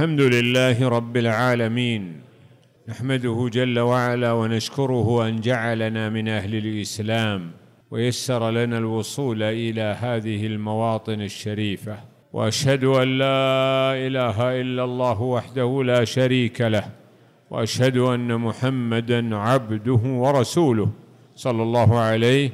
الحمد لله رب العالمين نحمده جل وعلا ونشكره أن جعلنا من أهل الإسلام ويسر لنا الوصول إلى هذه المواطن الشريفة وأشهد أن لا إله إلا الله وحده لا شريك له وأشهد أن محمدًا عبده ورسوله صلى الله عليه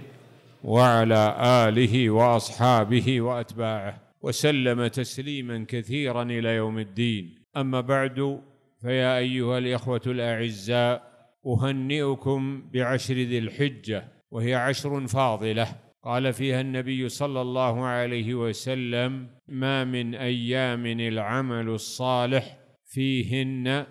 وعلى آله وأصحابه وأتباعه وسلم تسليما كثيرا إلى يوم الدين أما بعد فيا أيها الإخوة الأعزاء أهنئكم بعشر ذي الحجة وهي عشر فاضلة قال فيها النبي صلى الله عليه وسلم ما من أيام العمل الصالح فيهن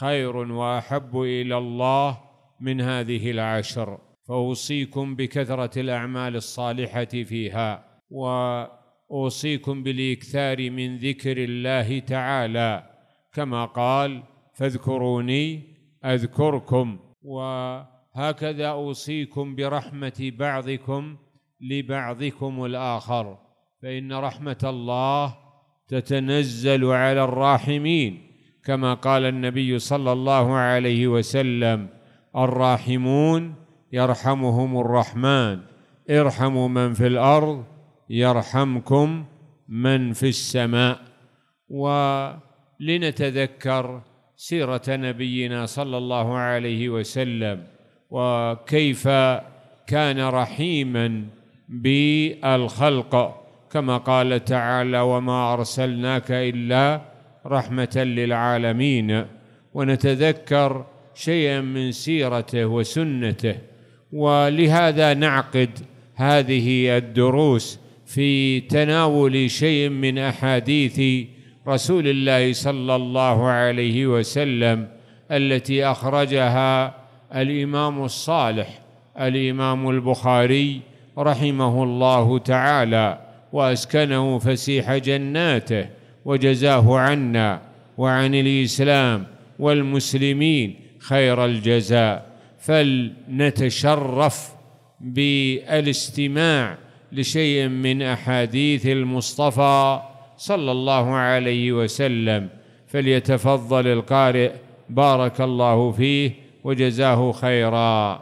خير وأحب إلى الله من هذه العشر فأوصيكم بكثرة الأعمال الصالحة فيها وأوصيكم بالإكثار من ذكر الله تعالى كما قال فاذكروني اذكركم وهكذا اوصيكم برحمه بعضكم لبعضكم الاخر فان رحمه الله تتنزل على الراحمين كما قال النبي صلى الله عليه وسلم الراحمون يرحمهم الرحمن ارحموا من في الارض يرحمكم من في السماء و لنتذكر سيرة نبينا صلى الله عليه وسلم وكيف كان رحيما بالخلق كما قال تعالى وما أرسلناك إلا رحمة للعالمين ونتذكر شيئا من سيرته وسنته ولهذا نعقد هذه الدروس في تناول شيء من أحاديث رسول الله صلى الله عليه وسلم التي اخرجها الامام الصالح الامام البخاري رحمه الله تعالى واسكنه فسيح جناته وجزاه عنا وعن الاسلام والمسلمين خير الجزاء فلنتشرف بالاستماع لشيء من احاديث المصطفى صلى الله عليه وسلم فليتفضل القارئ بارك الله فيه وجزاه خيرا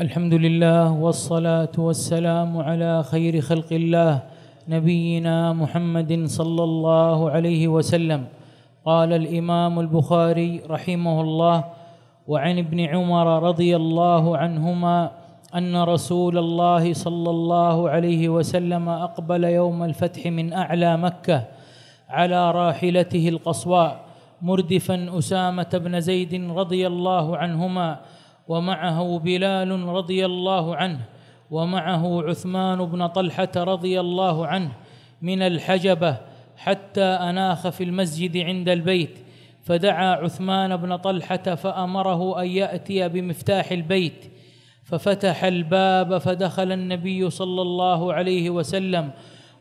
الحمد لله والصلاه والسلام على خير خلق الله نبينا محمد صلى الله عليه وسلم قال الامام البخاري رحمه الله وعن ابن عمر رضي الله عنهما ان رسول الله صلى الله عليه وسلم اقبل يوم الفتح من اعلى مكه على راحلته القصواء مردفا اسامه بن زيد رضي الله عنهما ومعه بلال رضي الله عنه ومعه عثمان بن طلحه رضي الله عنه من الحجبه حتى اناخ في المسجد عند البيت فدعا عثمان بن طلحه فامره ان ياتي بمفتاح البيت ففتح الباب فدخل النبي صلى الله عليه وسلم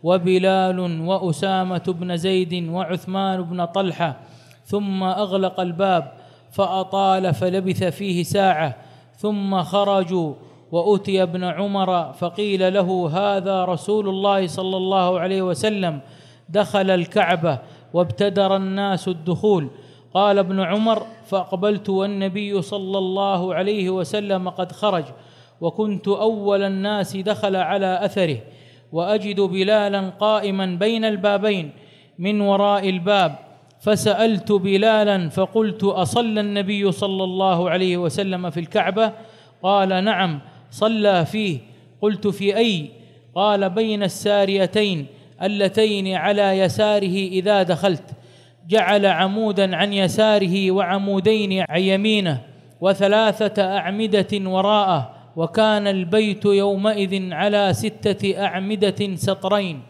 وبلال وأسامة بن زيد وعثمان بن طلحة ثم أغلق الباب فأطال فلبث فيه ساعة ثم خرجوا وأتي ابن عمر فقيل له هذا رسول الله صلى الله عليه وسلم دخل الكعبة وابتدر الناس الدخول قال ابن عمر فاقبلت والنبي صلى الله عليه وسلم قد خرج وكنت اول الناس دخل على اثره واجد بلالا قائما بين البابين من وراء الباب فسالت بلالا فقلت اصلى النبي صلى الله عليه وسلم في الكعبه قال نعم صلى فيه قلت في اي قال بين الساريتين اللتين على يساره اذا دخلت جعل عمودا عن يساره وعمودين عن يمينه وثلاثه اعمده وراءه وكان البيت يومئذ على سته اعمده سطرين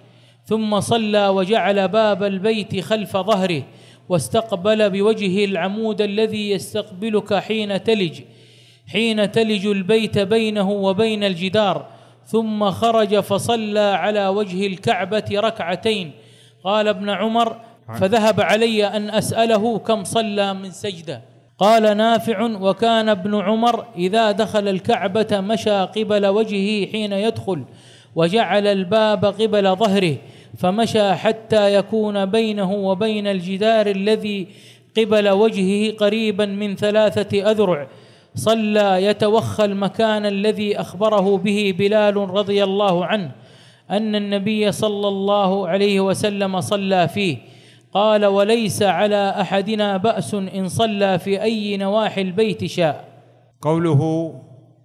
ثم صلى وجعل باب البيت خلف ظهره واستقبل بوجهه العمود الذي يستقبلك حين تلج حين تلج البيت بينه وبين الجدار ثم خرج فصلى على وجه الكعبه ركعتين قال ابن عمر فذهب علي أن أسأله كم صلى من سجدة قال نافع وكان ابن عمر إذا دخل الكعبة مشى قبل وجهه حين يدخل وجعل الباب قبل ظهره فمشى حتى يكون بينه وبين الجدار الذي قبل وجهه قريبا من ثلاثة أذرع صلى يتوخى المكان الذي أخبره به بلال رضي الله عنه أن النبي صلى الله عليه وسلم صلى فيه قال وليس على احدنا باس ان صلى في اي نواحي البيت شاء قوله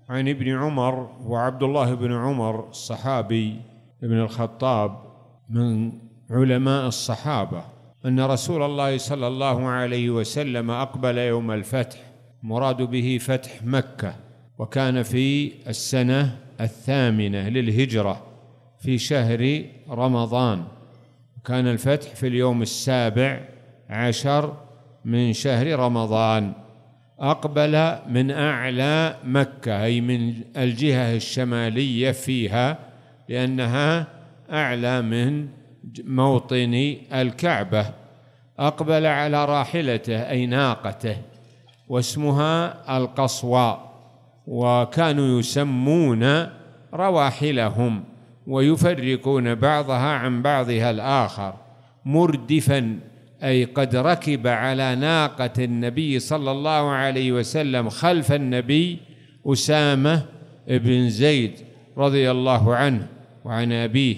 عن ابن عمر وعبد الله بن عمر الصحابي ابن الخطاب من علماء الصحابه ان رسول الله صلى الله عليه وسلم اقبل يوم الفتح مراد به فتح مكه وكان في السنه الثامنه للهجره في شهر رمضان كان الفتح في اليوم السابع عشر من شهر رمضان أقبل من أعلى مكة أي من الجهة الشمالية فيها لأنها أعلى من موطن الكعبة أقبل على راحلته أي ناقته واسمها القصوى وكانوا يسمون رواحلهم ويفرقون بعضها عن بعضها الآخر مردفا أي قد ركب على ناقة النبي صلى الله عليه وسلم خلف النبي أسامة بن زيد رضي الله عنه وعن أبيه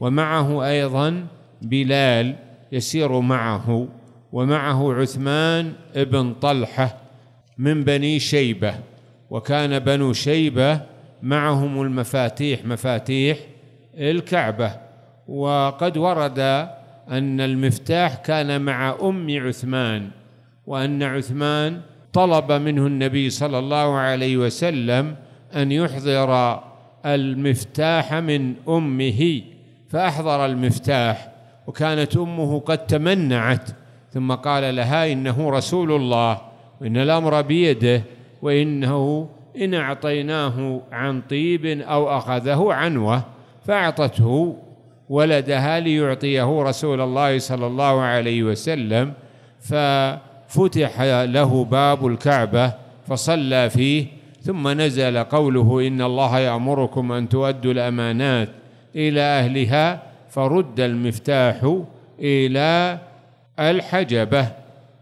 ومعه أيضا بلال يسير معه ومعه عثمان بن طلحة من بني شيبة وكان بنو شيبة معهم المفاتيح مفاتيح الكعبة وقد ورد أن المفتاح كان مع أم عثمان وأن عثمان طلب منه النبي صلى الله عليه وسلم أن يحضر المفتاح من أمه فأحضر المفتاح وكانت أمه قد تمنعت ثم قال لها إنه رسول الله وإن الأمر بيده وإنه إن أعطيناه عن طيب أو أخذه عنوه فأعطته ولدها ليعطيه رسول الله صلى الله عليه وسلم ففتح له باب الكعبة فصلى فيه ثم نزل قوله إن الله يأمركم أن تؤدوا الأمانات إلى أهلها فرد المفتاح إلى الحجبة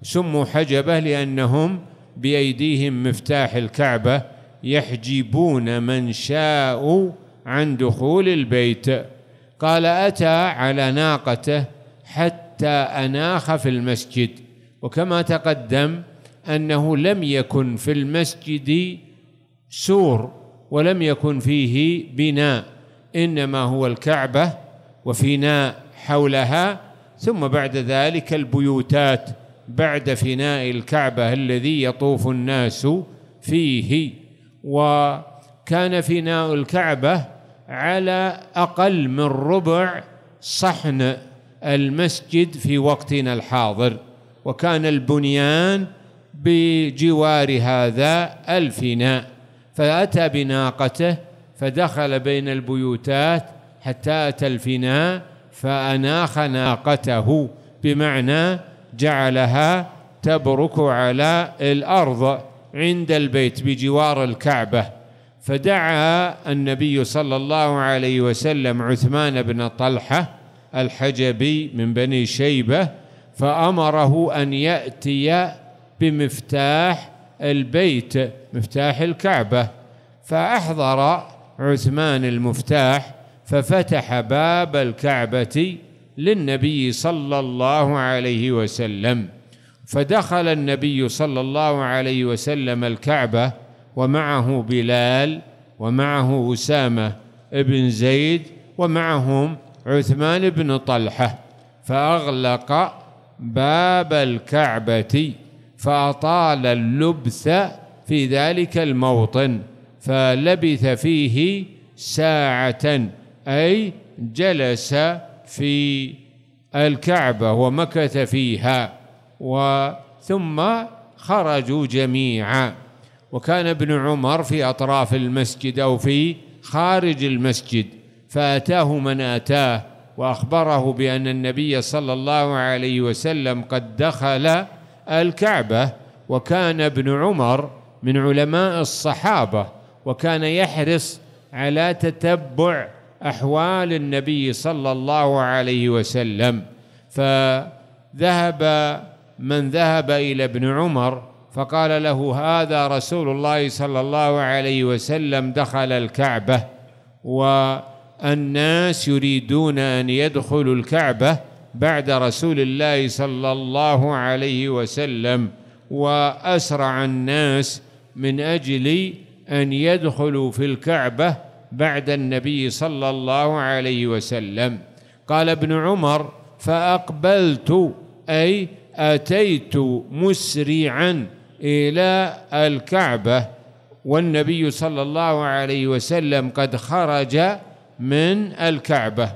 سموا حجبة لأنهم بأيديهم مفتاح الكعبة يحجبون من شاءوا عن دخول البيت قال أتى على ناقته حتى أناخ في المسجد وكما تقدم أنه لم يكن في المسجد سور ولم يكن فيه بناء إنما هو الكعبة وفناء حولها ثم بعد ذلك البيوتات بعد فناء الكعبة الذي يطوف الناس فيه وكان فناء الكعبة على أقل من ربع صحن المسجد في وقتنا الحاضر وكان البنيان بجوار هذا الفناء فأتى بناقته فدخل بين البيوتات حتى أتى الفناء فأناخ ناقته بمعنى جعلها تبرك على الأرض عند البيت بجوار الكعبة فدعا النبي صلى الله عليه وسلم عثمان بن طلحة الحجبي من بني شيبة فأمره أن يأتي بمفتاح البيت مفتاح الكعبة فأحضر عثمان المفتاح ففتح باب الكعبة للنبي صلى الله عليه وسلم فدخل النبي صلى الله عليه وسلم الكعبة ومعه بلال ومعه أسامة بن زيد ومعهم عثمان بن طلحة فأغلق باب الكعبة فأطال اللبث في ذلك الموطن فلبث فيه ساعة أي جلس في الكعبة ومكث فيها وثم خرجوا جميعا وكان ابن عمر في أطراف المسجد أو في خارج المسجد فأتاه من أتاه وأخبره بأن النبي صلى الله عليه وسلم قد دخل الكعبة وكان ابن عمر من علماء الصحابة وكان يحرص على تتبع أحوال النبي صلى الله عليه وسلم فذهب من ذهب إلى ابن عمر فقال له هذا رسول الله صلى الله عليه وسلم دخل الكعبة والناس يريدون أن يدخلوا الكعبة بعد رسول الله صلى الله عليه وسلم وأسرع الناس من أجل أن يدخلوا في الكعبة بعد النبي صلى الله عليه وسلم قال ابن عمر فأقبلت أي أتيت مسرعا إلى الكعبة والنبي صلى الله عليه وسلم قد خرج من الكعبة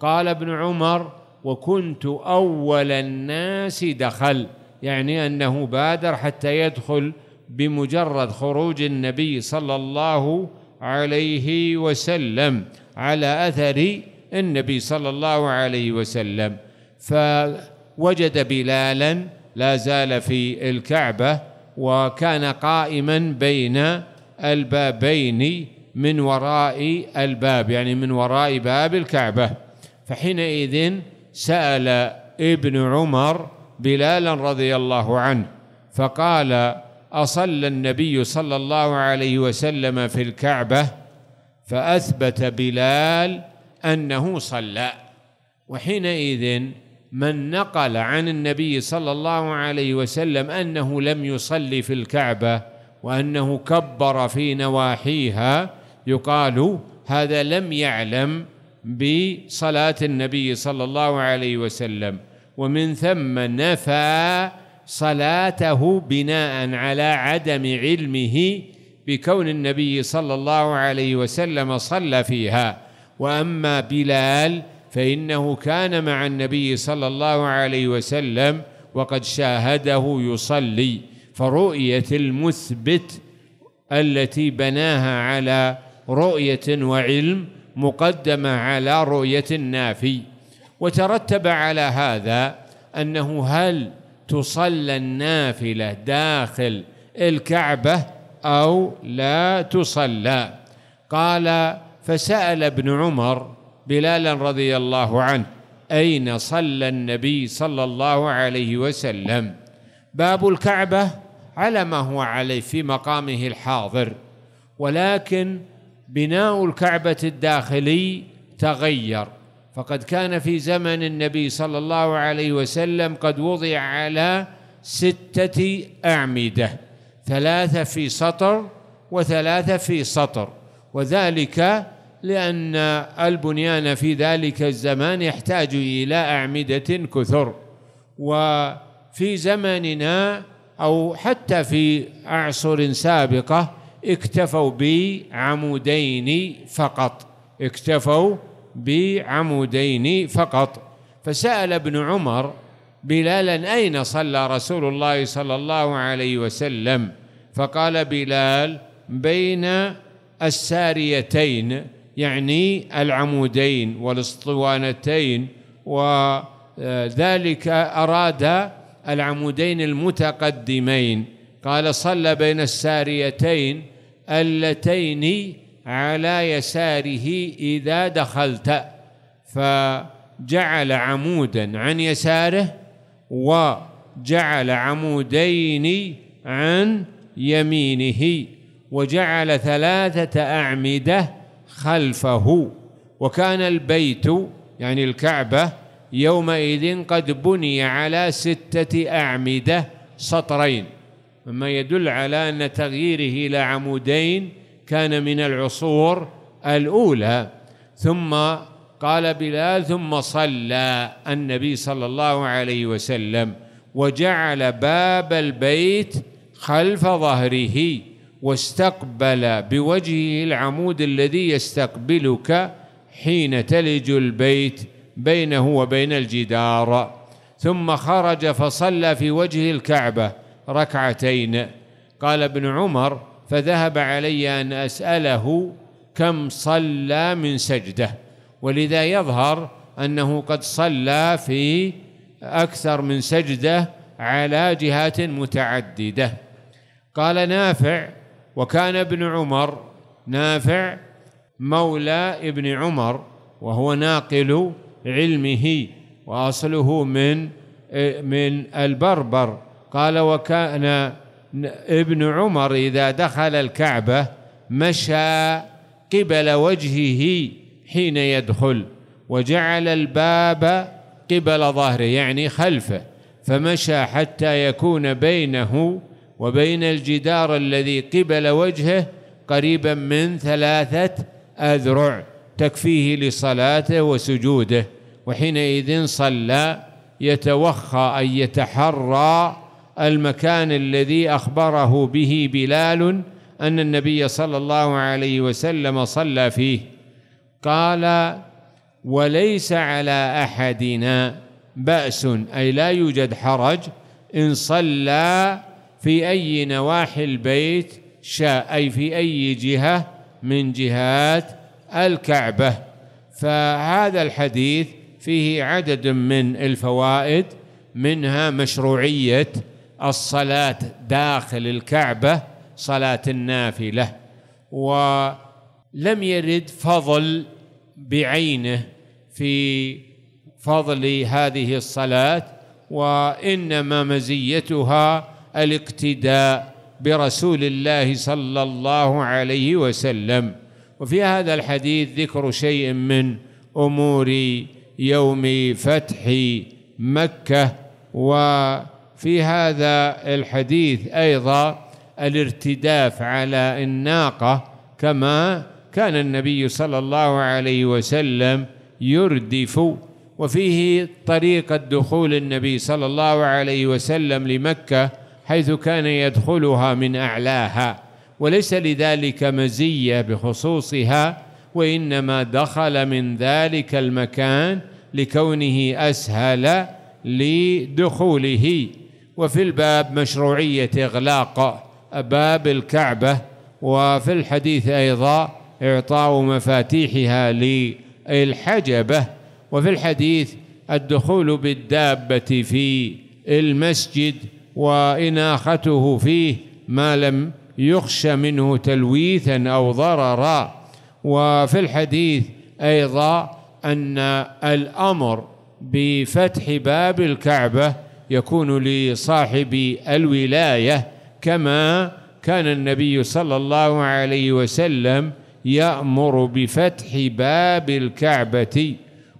قال ابن عمر وكنت أول الناس دخل يعني أنه بادر حتى يدخل بمجرد خروج النبي صلى الله عليه وسلم على أثر النبي صلى الله عليه وسلم فوجد بلالا لا زال في الكعبة وكان قائما بين البابين من وراء الباب يعني من وراء باب الكعبة فحينئذ سأل ابن عمر بلالا رضي الله عنه فقال أصلى النبي صلى الله عليه وسلم في الكعبة فأثبت بلال أنه صلى وحينئذ من نقل عن النبي صلى الله عليه وسلم أنه لم يصلي في الكعبة وأنه كبر في نواحيها يقال هذا لم يعلم بصلاة النبي صلى الله عليه وسلم ومن ثم نفى صلاته بناء على عدم علمه بكون النبي صلى الله عليه وسلم صلى فيها وأما بلال فإنه كان مع النبي صلى الله عليه وسلم وقد شاهده يصلي فرؤية المثبت التي بناها على رؤية وعلم مقدمة على رؤية النافي وترتب على هذا أنه هل تصلى النافلة داخل الكعبة أو لا تصلى قال فسأل ابن عمر بلالا رضي الله عنه أين صلى النبي صلى الله عليه وسلم باب الكعبة على ما هو عليه في مقامه الحاضر ولكن بناء الكعبة الداخلي تغير فقد كان في زمن النبي صلى الله عليه وسلم قد وضع على ستة أعمدة ثلاثة في سطر وثلاثة في سطر وذلك لأن البنيان في ذلك الزمان يحتاج إلى أعمدة كثر وفي زمننا أو حتى في أعصر سابقة اكتفوا بعمودين فقط اكتفوا بعمودين فقط فسأل ابن عمر بلالا أين صلى رسول الله صلى الله عليه وسلم فقال بلال بين الساريتين يعني العمودين والاسطوانتين وذلك أراد العمودين المتقدمين قال صلى بين الساريتين اللتين على يساره إذا دخلت فجعل عمودا عن يساره وجعل عمودين عن يمينه وجعل ثلاثة أعمده خلفه وكان البيت يعني الكعبة يومئذ قد بني على ستة أعمدة سطرين مما يدل على أن تغييره إلى عمودين كان من العصور الأولى ثم قال بلال ثم صلى النبي صلى الله عليه وسلم وجعل باب البيت خلف ظهره واستقبل بوجهه العمود الذي يستقبلك حين تلج البيت بينه وبين الجدار ثم خرج فصلى في وجه الكعبة ركعتين قال ابن عمر فذهب علي أن أسأله كم صلى من سجدة ولذا يظهر أنه قد صلى في أكثر من سجدة على جهات متعددة قال نافع وكان ابن عمر نافع مولى ابن عمر وهو ناقل علمه وأصله من من البربر قال وكان ابن عمر إذا دخل الكعبة مشى قبل وجهه حين يدخل وجعل الباب قبل ظهره يعني خلفه فمشى حتى يكون بينه وبين الجدار الذي قبل وجهه قريبا من ثلاثة أذرع تكفيه لصلاته وسجوده وحينئذ صلى يتوخى أن يتحرى المكان الذي أخبره به بلال أن النبي صلى الله عليه وسلم صلى فيه قال وليس على أحدنا بأس أي لا يوجد حرج إن صلى في أي نواحي البيت شاء أي في أي جهة من جهات الكعبة فهذا الحديث فيه عدد من الفوائد منها مشروعية الصلاة داخل الكعبة صلاة النافلة ولم يرد فضل بعينه في فضل هذه الصلاة وإنما مزيتها الاقتداء برسول الله صلى الله عليه وسلم وفي هذا الحديث ذكر شيء من امور يوم فتح مكه وفي هذا الحديث ايضا الارتداف على الناقه كما كان النبي صلى الله عليه وسلم يردف وفيه طريقه دخول النبي صلى الله عليه وسلم لمكه حيث كان يدخلها من أعلاها وليس لذلك مزية بخصوصها وإنما دخل من ذلك المكان لكونه أسهل لدخوله وفي الباب مشروعية إغلاق باب الكعبة وفي الحديث أيضا إعطاء مفاتيحها للحجبة وفي الحديث الدخول بالدابة في المسجد وإناخته فيه ما لم يخش منه تلويثا أو ضررا وفي الحديث أيضا أن الأمر بفتح باب الكعبة يكون لصاحب الولاية كما كان النبي صلى الله عليه وسلم يأمر بفتح باب الكعبة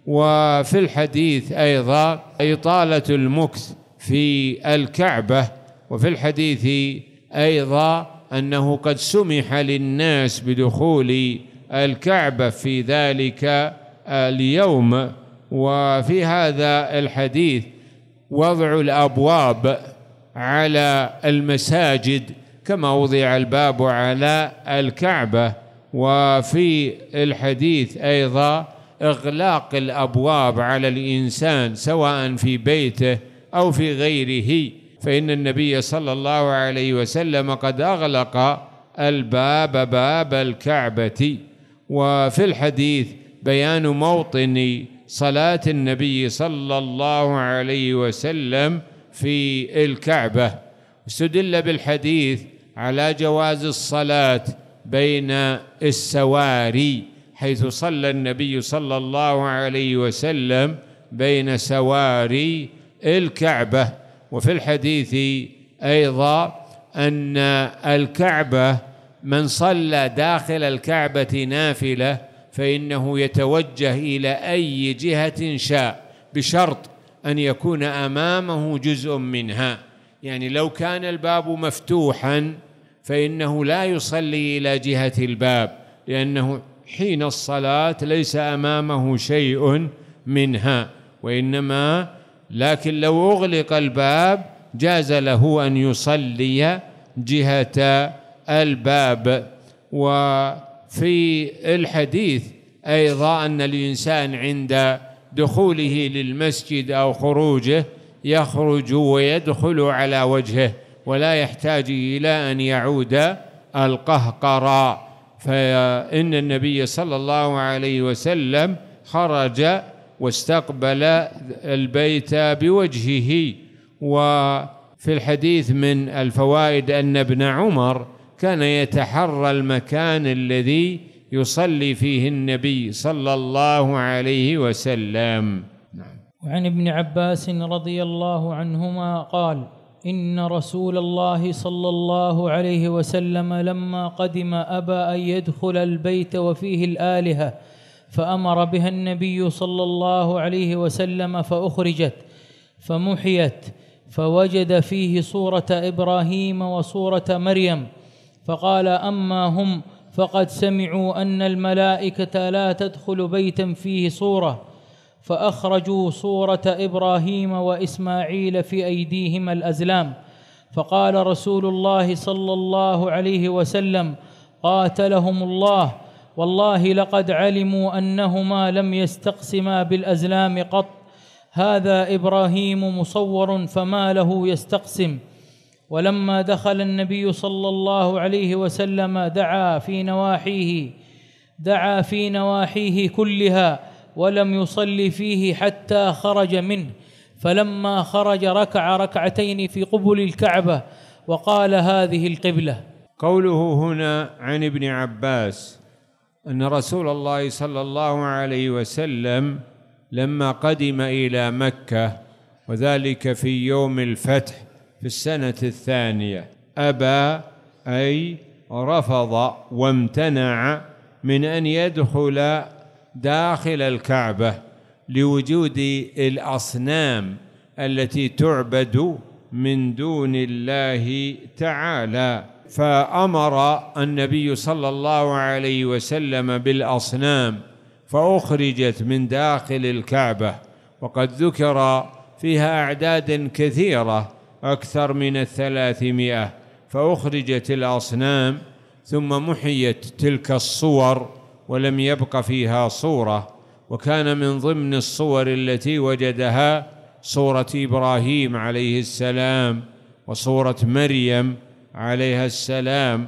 وفي الحديث أيضا إطالة المكث في الكعبة وفي الحديث أيضا أنه قد سمح للناس بدخول الكعبة في ذلك اليوم وفي هذا الحديث وضع الأبواب على المساجد كما وضع الباب على الكعبة وفي الحديث أيضا إغلاق الأبواب على الإنسان سواء في بيته أو في غيره فإن النبي صلى الله عليه وسلم قد أغلق الباب باب الكعبة وفي الحديث بيان موطن صلاة النبي صلى الله عليه وسلم في الكعبة استدل بالحديث على جواز الصلاة بين السواري حيث صلى النبي صلى الله عليه وسلم بين سواري الكعبة وفي الحديث أيضا أن الكعبة من صلى داخل الكعبة نافلة فإنه يتوجه إلى أي جهة شاء بشرط أن يكون أمامه جزء منها يعني لو كان الباب مفتوحا فإنه لا يصلي إلى جهة الباب لأنه حين الصلاة ليس أمامه شيء منها وإنما لكن لو أغلق الباب جاز له أن يصلي جهة الباب وفي الحديث أيضا أن الإنسان عند دخوله للمسجد أو خروجه يخرج ويدخل على وجهه ولا يحتاج إلى أن يعود القهقرا فإن النبي صلى الله عليه وسلم خرج واستقبل البيت بوجهه وفي الحديث من الفوائد أن ابن عمر كان يتحرى المكان الذي يصلي فيه النبي صلى الله عليه وسلم نعم. وعن ابن عباس رضي الله عنهما قال إن رسول الله صلى الله عليه وسلم لما قدم أبى أن يدخل البيت وفيه الآلهة فأمر بها النبي صلى الله عليه وسلم فأخرجت فمحيت فوجد فيه صورة إبراهيم وصورة مريم فقال أما هم فقد سمعوا أن الملائكة لا تدخل بيتا فيه صورة فأخرجوا صورة إبراهيم وإسماعيل في أيديهما الأزلام فقال رسول الله صلى الله عليه وسلم قاتلهم الله والله لقد علموا أنهما لم يستقسما بالأزلام قط هذا إبراهيم مصور فما له يستقسم ولما دخل النبي صلى الله عليه وسلم دعا في نواحيه دعا في نواحيه كلها ولم يصلي فيه حتى خرج منه فلما خرج ركع ركعتين في قبل الكعبة وقال هذه القبلة قوله هنا عن ابن عباس أن رسول الله صلى الله عليه وسلم لما قدم إلى مكة وذلك في يوم الفتح في السنة الثانية أبى أي رفض وامتنع من أن يدخل داخل الكعبة لوجود الأصنام التي تعبد من دون الله تعالى فأمر النبي صلى الله عليه وسلم بالأصنام فأخرجت من داخل الكعبة وقد ذكر فيها أعداد كثيرة أكثر من الثلاثمائة فأخرجت الأصنام ثم محيت تلك الصور ولم يبق فيها صورة وكان من ضمن الصور التي وجدها صورة إبراهيم عليه السلام وصورة مريم عليها السلام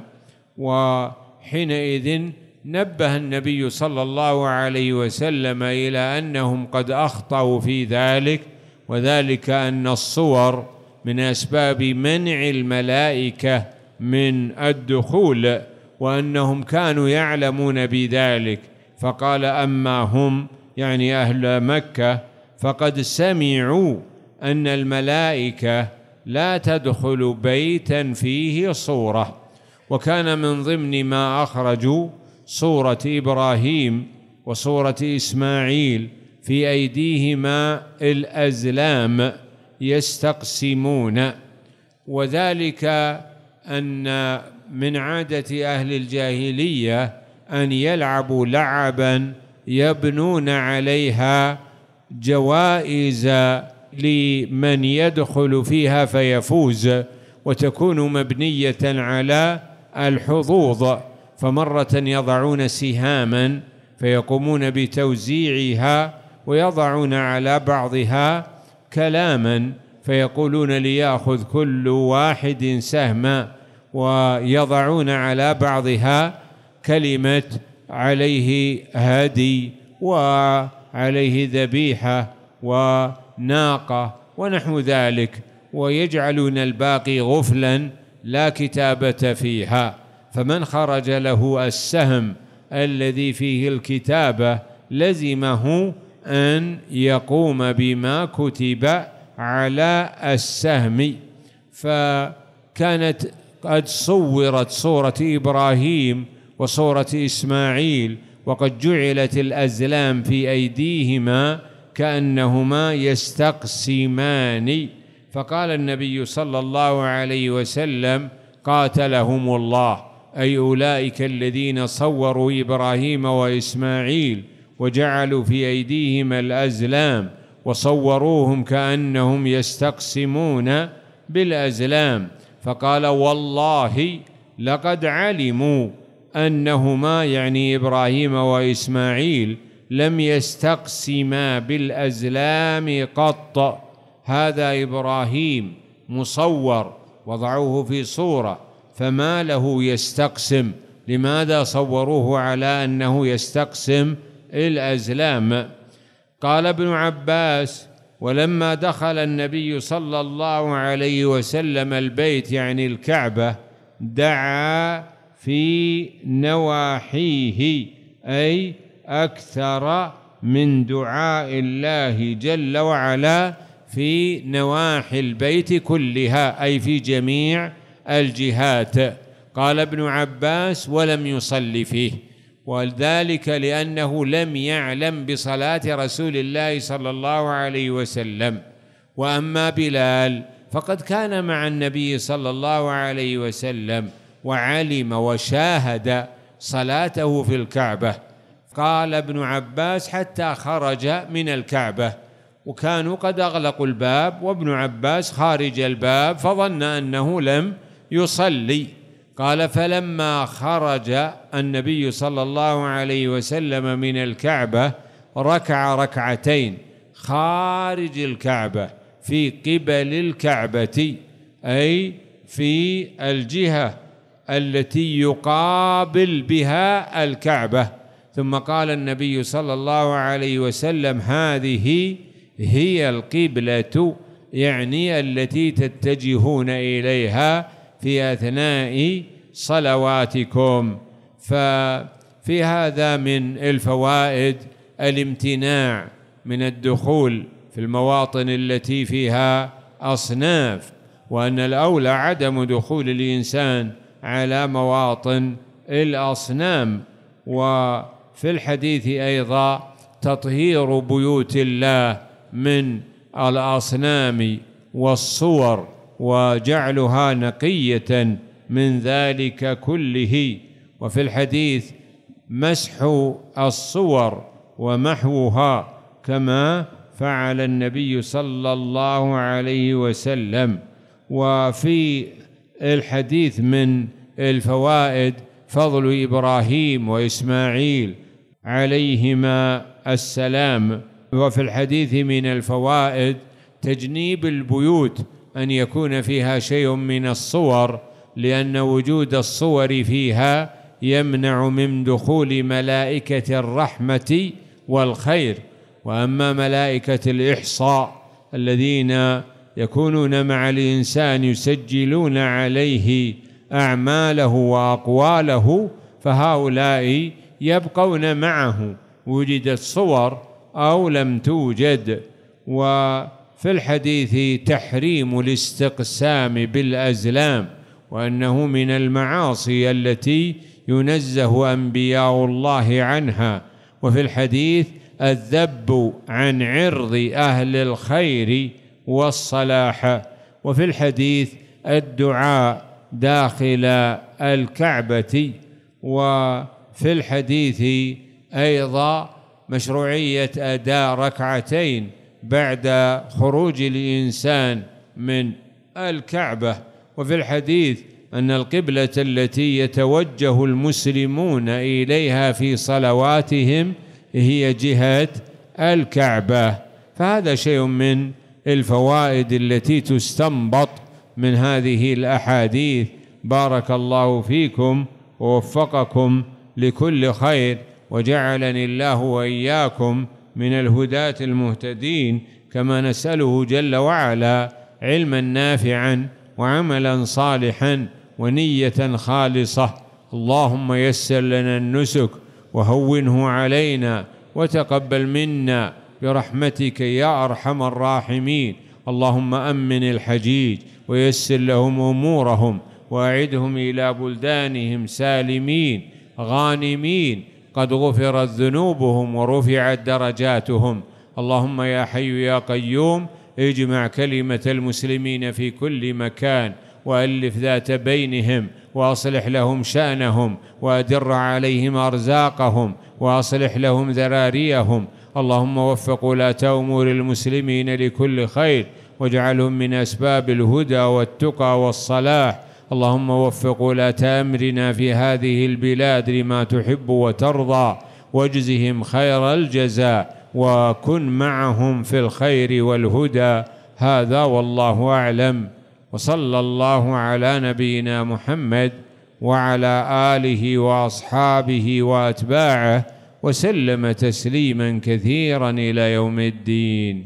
وحينئذ نبه النبي صلى الله عليه وسلم إلى أنهم قد أخطأوا في ذلك وذلك أن الصور من أسباب منع الملائكة من الدخول وأنهم كانوا يعلمون بذلك فقال أما هم يعني أهل مكة فقد سمعوا أن الملائكة لا تدخل بيتا فيه صورة وكان من ضمن ما أخرجوا صورة إبراهيم وصورة إسماعيل في أيديهما الأزلام يستقسمون وذلك أن من عادة أهل الجاهلية أن يلعبوا لعبا يبنون عليها جوائز لمن يدخل فيها فيفوز وتكون مبنية على الحظوظ فمرة يضعون سهاما فيقومون بتوزيعها ويضعون على بعضها كلاما فيقولون ليأخذ كل واحد سهما ويضعون على بعضها كلمة عليه هدي وعليه ذبيحة و ناقة ونحو ذلك ويجعلون الباقي غفلا لا كتابة فيها فمن خرج له السهم الذي فيه الكتابة لزمه أن يقوم بما كتب على السهم فكانت قد صورت صورة إبراهيم وصورة إسماعيل وقد جعلت الأزلام في أيديهما كأنهما يستقسمان فقال النبي صلى الله عليه وسلم قاتلهم الله أي أولئك الذين صوروا إبراهيم وإسماعيل وجعلوا في أيديهم الأزلام وصوروهم كأنهم يستقسمون بالأزلام فقال والله لقد علموا أنهما يعني إبراهيم وإسماعيل لم يستقسما بالأزلام قط هذا إبراهيم مصور وضعوه في صورة فما له يستقسم لماذا صوروه على أنه يستقسم الأزلام قال ابن عباس ولما دخل النبي صلى الله عليه وسلم البيت يعني الكعبة دعا في نواحيه أي أكثر من دعاء الله جل وعلا في نواحي البيت كلها أي في جميع الجهات قال ابن عباس ولم يصلي فيه وذلك لأنه لم يعلم بصلاة رسول الله صلى الله عليه وسلم وأما بلال فقد كان مع النبي صلى الله عليه وسلم وعلم وشاهد صلاته في الكعبة قال ابن عباس حتى خرج من الكعبة وكانوا قد أغلقوا الباب وابن عباس خارج الباب فظن أنه لم يصلي قال فلما خرج النبي صلى الله عليه وسلم من الكعبة ركع ركعتين خارج الكعبة في قبل الكعبة أي في الجهة التي يقابل بها الكعبة ثم قال النبي صلى الله عليه وسلم هذه هي القبلة يعني التي تتجهون إليها في أثناء صلواتكم ففي هذا من الفوائد الامتناع من الدخول في المواطن التي فيها أصناف وأن الأولى عدم دخول الإنسان على مواطن الأصنام و في الحديث أيضا تطهير بيوت الله من الأصنام والصور وجعلها نقية من ذلك كله وفي الحديث مسح الصور ومحوها كما فعل النبي صلى الله عليه وسلم وفي الحديث من الفوائد فضل إبراهيم وإسماعيل عليهما السلام وفي الحديث من الفوائد تجنيب البيوت أن يكون فيها شيء من الصور لأن وجود الصور فيها يمنع من دخول ملائكة الرحمة والخير وأما ملائكة الإحصاء الذين يكونون مع الإنسان يسجلون عليه أعماله وأقواله فهؤلاء يبقون معه وجدت صور أو لم توجد وفي الحديث تحريم الاستقسام بالأزلام وأنه من المعاصي التي ينزه أنبياء الله عنها وفي الحديث الذب عن عرض أهل الخير والصلاح وفي الحديث الدعاء داخل الكعبة وفي الحديث أيضا مشروعية أداء ركعتين بعد خروج الإنسان من الكعبة وفي الحديث أن القبلة التي يتوجه المسلمون إليها في صلواتهم هي جهة الكعبة فهذا شيء من الفوائد التي تستنبط من هذه الأحاديث بارك الله فيكم ووفقكم لكل خير وجعلني الله وإياكم من الهداة المهتدين كما نسأله جل وعلا علما نافعا وعملا صالحا ونية خالصة اللهم يسر لنا النسك وهونه علينا وتقبل منا برحمتك يا أرحم الراحمين اللهم أمن الحجيج ويسر لهم امورهم واعدهم الى بلدانهم سالمين غانمين قد غفرت ذنوبهم ورفعت درجاتهم اللهم يا حي يا قيوم اجمع كلمه المسلمين في كل مكان والف ذات بينهم واصلح لهم شانهم وادر عليهم ارزاقهم واصلح لهم ذراريهم اللهم وفق ولاه امور المسلمين لكل خير واجعلهم من أسباب الهدى والتقى والصلاح اللهم وفق ولاة أمرنا في هذه البلاد لما تحب وترضى واجزهم خير الجزاء وكن معهم في الخير والهدى هذا والله أعلم وصلى الله على نبينا محمد وعلى آله وأصحابه وأتباعه وسلم تسليما كثيرا إلى يوم الدين